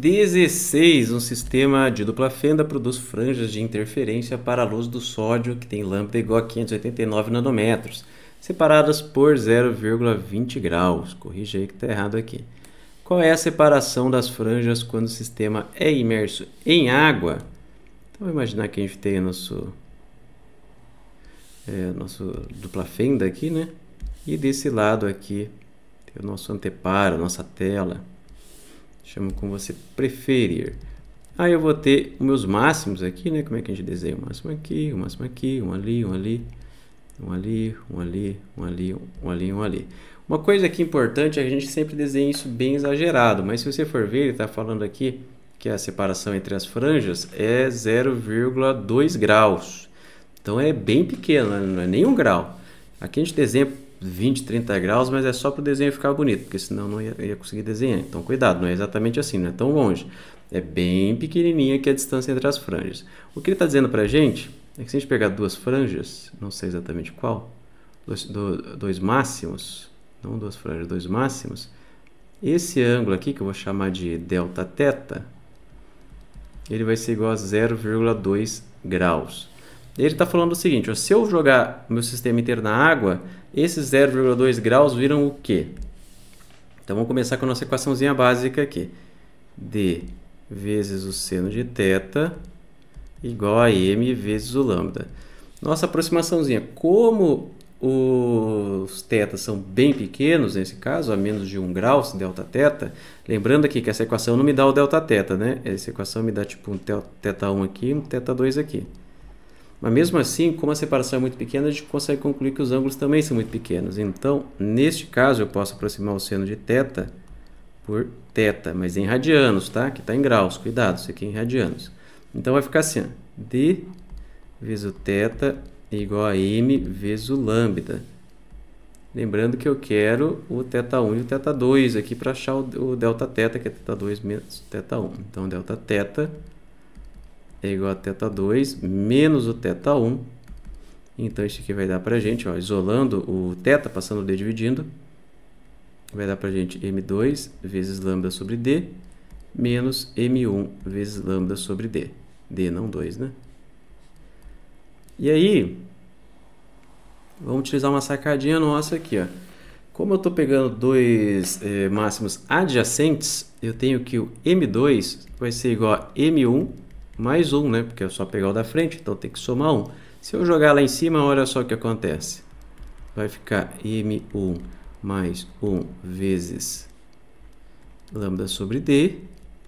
16. Um sistema de dupla fenda produz franjas de interferência para a luz do sódio, que tem λ igual a 589 nanômetros, separadas por 0,20 graus. Corrija aí que está errado aqui. Qual é a separação das franjas quando o sistema é imerso em água? Então, vamos imaginar que a gente tem nosso, é, nosso dupla fenda aqui, né? E desse lado aqui tem o nosso anteparo, nossa tela chama como você preferir. Aí eu vou ter meus máximos aqui, né? Como é que a gente desenha o máximo aqui, o máximo aqui, um ali, um ali, um ali, um ali, um ali, um ali, um ali. Uma coisa aqui é importante é que a gente sempre desenha isso bem exagerado, mas se você for ver, ele está falando aqui que a separação entre as franjas é 0,2 graus. Então é bem pequeno, não é nem um grau. Aqui a gente desenha 20, 30 graus, mas é só para o desenho ficar bonito, porque senão não ia, ia, conseguir desenhar. Então cuidado, não é exatamente assim, não é tão longe. É bem pequenininha a distância entre as franjas. O que ele está dizendo para a gente é que se a gente pegar duas franjas, não sei exatamente qual, dois, dois máximos, não duas franjas, dois máximos, esse ângulo aqui, que eu vou chamar de delta θ, ele vai ser igual a 0,2 graus. Ele está falando o seguinte: ó, se eu jogar meu sistema inteiro na água, esses 0,2 graus viram o quê? Então vamos começar com a nossa equaçãozinha básica aqui. D vezes o seno de θ igual a m vezes o lambda. Nossa aproximaçãozinha, como os tetas são bem pequenos, nesse caso, a menos de 1 grau, se delta teta, lembrando aqui que essa equação não me dá o delta teta, né? Essa equação me dá tipo um teta 1 aqui e um teta 2 aqui. Mas mesmo assim, como a separação é muito pequena, a gente consegue concluir que os ângulos também são muito pequenos. Então, neste caso, eu posso aproximar o seno de θ por θ, mas em radianos, tá? Que está em graus, cuidado, isso aqui é em radianos. Então vai ficar assim, ó, d vezes o θ igual a m vezes o lambda. Lembrando que eu quero o θ1 e o θ2 aqui para achar o, o delta teta, que é θ2 menos θ1. Então, delta teta é igual a θ2 menos o θ1. Então, isso aqui vai dar para a gente, ó, isolando o θ, passando o D dividindo, vai dar para a gente m2 vezes lambda sobre d menos m1 vezes lambda sobre d. d não 2, né? E aí, vamos utilizar uma sacadinha nossa aqui, ó. Como eu estou pegando dois eh, máximos adjacentes, eu tenho que o m2 vai ser igual a m1 mais um, né? Porque eu é só pegar o da frente, então tem que somar um. Se eu jogar lá em cima, olha só o que acontece. Vai ficar M1 mais 1 vezes lambda sobre D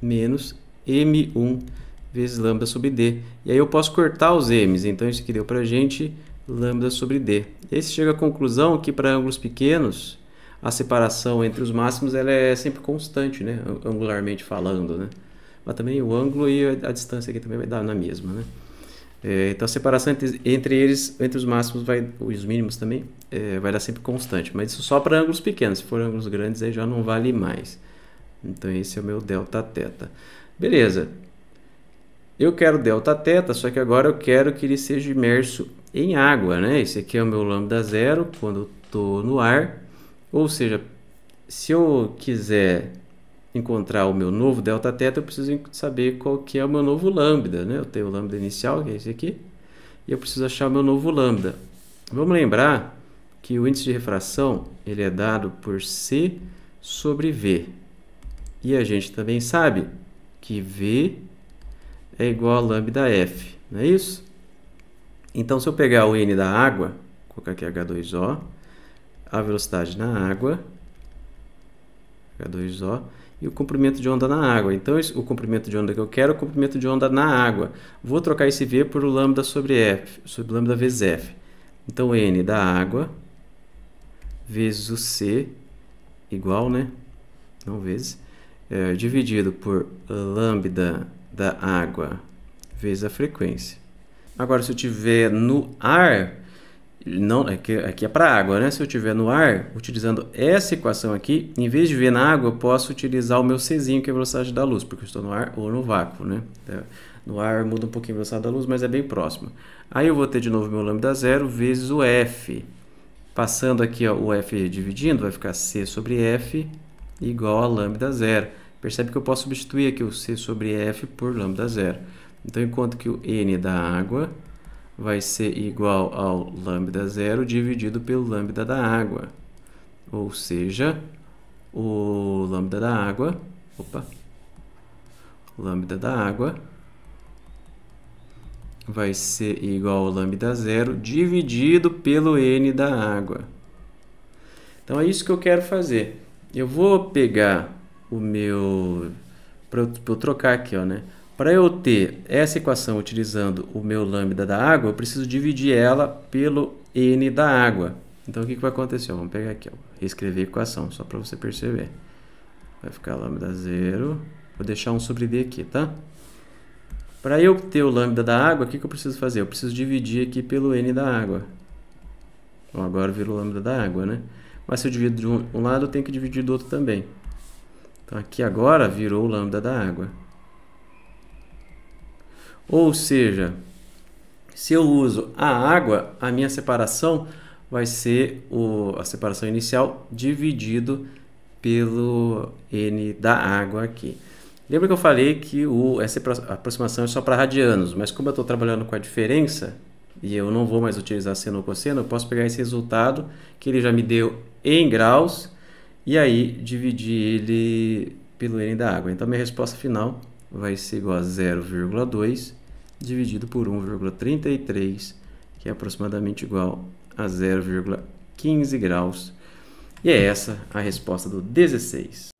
menos M1 vezes lambda sobre D. E aí eu posso cortar os M's, então isso aqui deu para gente lambda sobre D. E aí você chega à conclusão que para ângulos pequenos, a separação entre os máximos ela é sempre constante, né? angularmente falando. Né? mas também o ângulo e a distância aqui também vai dar na mesma, né? É, então a separação entre, entre, eles, entre os máximos vai, e os mínimos também, é, vai dar sempre constante, mas isso só para ângulos pequenos, se for ângulos grandes aí já não vale mais. Então esse é o meu delta teta Beleza. Eu quero delta teta só que agora eu quero que ele seja imerso em água, né? Esse aqui é o meu lambda zero quando estou no ar, ou seja, se eu quiser encontrar o meu novo delta θ, eu preciso saber qual que é o meu novo lambda, né? Eu tenho o lambda inicial, que é esse aqui, e eu preciso achar o meu novo lambda. Vamos lembrar que o índice de refração, ele é dado por C sobre V. E a gente também sabe que V é igual a lambda F, não é isso? Então, se eu pegar o N da água, colocar aqui H2O, a velocidade na água H2O, e o comprimento de onda na água. Então, o comprimento de onda que eu quero é o comprimento de onda na água. Vou trocar esse V por lambda sobre F, sobre lambda vezes F. Então, N da água vezes o C, igual, né? Não vezes. É, dividido por lambda da água vezes a frequência. Agora, se eu tiver no ar, não, aqui, aqui é, é, é para água, né? Se eu tiver no ar, utilizando essa equação aqui, em vez de ver na água, eu posso utilizar o meu Czinho, que é a velocidade da luz, porque eu estou no ar ou no vácuo, né? É, no ar muda um pouquinho a velocidade da luz, mas é bem próximo. Aí eu vou ter de novo meu lambda zero vezes o F. Passando aqui ó, o F dividindo, vai ficar C sobre F igual a lambda zero. Percebe que eu posso substituir aqui o C sobre F por lambda zero. Então, enquanto que o N da água vai ser igual ao lambda zero dividido pelo lambda da água. Ou seja, o lambda da água, opa, lambda da água vai ser igual ao lambda zero dividido pelo n da água. Então é isso que eu quero fazer. Eu vou pegar o meu para eu, trocar aqui, ó, né? Para eu ter essa equação utilizando o meu lambda da água, eu preciso dividir ela pelo n da água. Então, o que, que vai acontecer? Vamos pegar aqui, ó, reescrever a equação, só para você perceber. Vai ficar lambda zero. Vou deixar um sobre d aqui, tá? Para eu ter o lambda da água, o que, que eu preciso fazer? Eu preciso dividir aqui pelo n da água. Bom, agora virou lambda da água, né? Mas se eu divido de um lado, eu tenho que dividir do outro também. Então, aqui agora virou o lambda da água. Ou seja, se eu uso a água, a minha separação vai ser o, a separação inicial dividido pelo N da água aqui. Lembra que eu falei que o, essa aproximação é só para radianos, mas como eu estou trabalhando com a diferença, e eu não vou mais utilizar seno ou cosseno, eu posso pegar esse resultado que ele já me deu em graus, e aí dividir ele pelo N da água. Então, minha resposta final vai ser igual a 0,2 dividido por 1,33, que é aproximadamente igual a 0,15 graus. E é essa a resposta do 16.